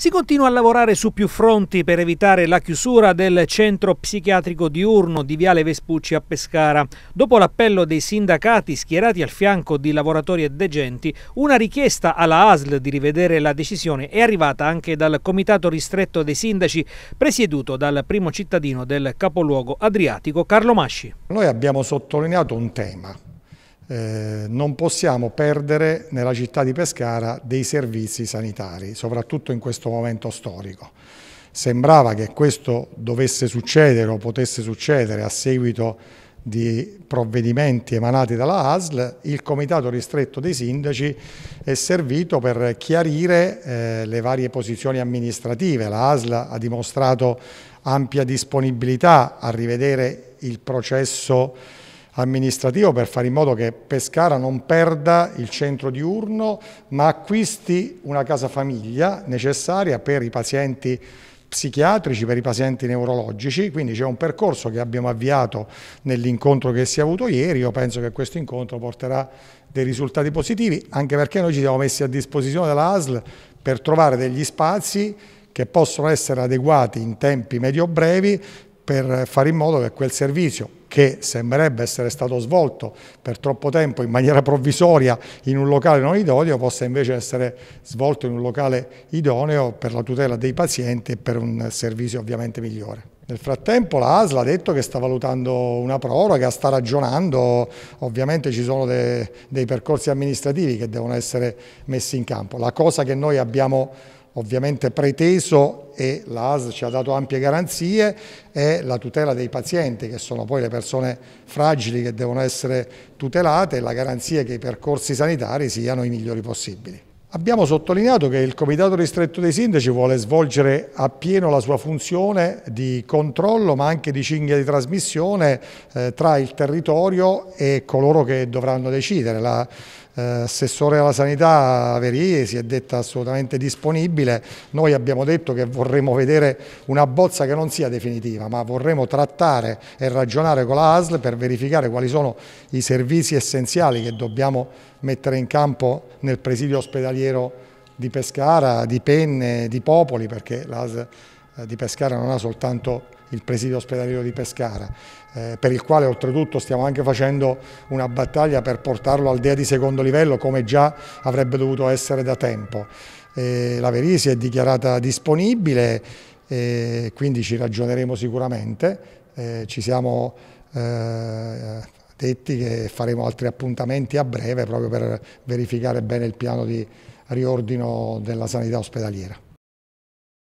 Si continua a lavorare su più fronti per evitare la chiusura del centro psichiatrico diurno di Viale Vespucci a Pescara. Dopo l'appello dei sindacati schierati al fianco di lavoratori e degenti, una richiesta alla ASL di rivedere la decisione è arrivata anche dal Comitato Ristretto dei Sindaci, presieduto dal primo cittadino del capoluogo adriatico Carlo Masci. Noi abbiamo sottolineato un tema, eh, non possiamo perdere nella città di Pescara dei servizi sanitari, soprattutto in questo momento storico. Sembrava che questo dovesse succedere o potesse succedere a seguito di provvedimenti emanati dalla ASL, il Comitato Ristretto dei Sindaci è servito per chiarire eh, le varie posizioni amministrative. La ASL ha dimostrato ampia disponibilità a rivedere il processo amministrativo per fare in modo che Pescara non perda il centro diurno ma acquisti una casa famiglia necessaria per i pazienti psichiatrici, per i pazienti neurologici, quindi c'è un percorso che abbiamo avviato nell'incontro che si è avuto ieri, io penso che questo incontro porterà dei risultati positivi, anche perché noi ci siamo messi a disposizione della ASL per trovare degli spazi che possono essere adeguati in tempi medio-brevi per fare in modo che quel servizio che sembrerebbe essere stato svolto per troppo tempo in maniera provvisoria in un locale non idoneo possa invece essere svolto in un locale idoneo per la tutela dei pazienti e per un servizio ovviamente migliore. Nel frattempo la ASL ha detto che sta valutando una proroga, sta ragionando, ovviamente ci sono de, dei percorsi amministrativi che devono essere messi in campo. La cosa che noi abbiamo ovviamente preteso e l'AS ci ha dato ampie garanzie è la tutela dei pazienti che sono poi le persone fragili che devono essere tutelate e la garanzia che i percorsi sanitari siano i migliori possibili. Abbiamo sottolineato che il Comitato Ristretto dei Sindaci vuole svolgere appieno la sua funzione di controllo ma anche di cinghia di trasmissione eh, tra il territorio e coloro che dovranno decidere. L'assessore eh, Assessore alla Sanità Verie si è detta assolutamente disponibile, noi abbiamo detto che vorremmo vedere una bozza che non sia definitiva, ma vorremmo trattare e ragionare con la ASL per verificare quali sono i servizi essenziali che dobbiamo mettere in campo nel presidio ospedaliero giornaliero di Pescara, di Penne, di Popoli, perché l'AS eh, di Pescara non ha soltanto il presidio ospedaliero di Pescara, eh, per il quale oltretutto stiamo anche facendo una battaglia per portarlo al DEA di secondo livello come già avrebbe dovuto essere da tempo. Eh, la Verisi è dichiarata disponibile, eh, quindi ci ragioneremo sicuramente, eh, ci siamo eh, tetti che faremo altri appuntamenti a breve proprio per verificare bene il piano di riordino della sanità ospedaliera.